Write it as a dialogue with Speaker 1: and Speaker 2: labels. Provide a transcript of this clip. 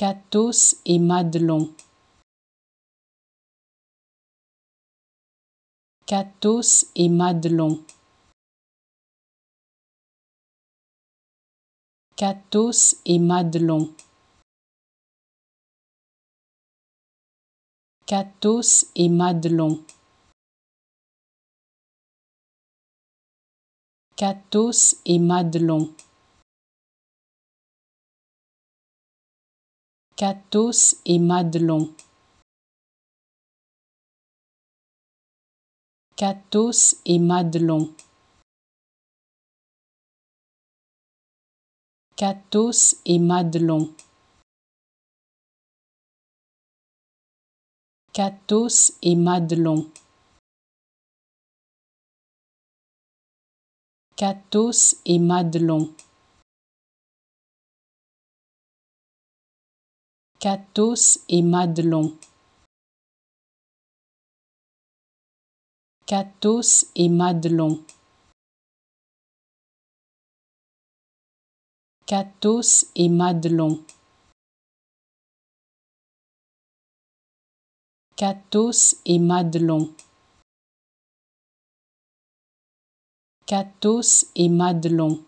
Speaker 1: Kathos et Madelon. Kathos et Madelon. Kathos et Madelon. Kathos et Madelon. Catos et Madelon. Catos et Madelon. Catos et Madelon. Catos et Madelon. Catos et Madelon. Catos et Madelon. Kathos et Madelon. Kathos et Madelon. Kathos et Madelon. Kathos et Madelon. Kathos et Madelon.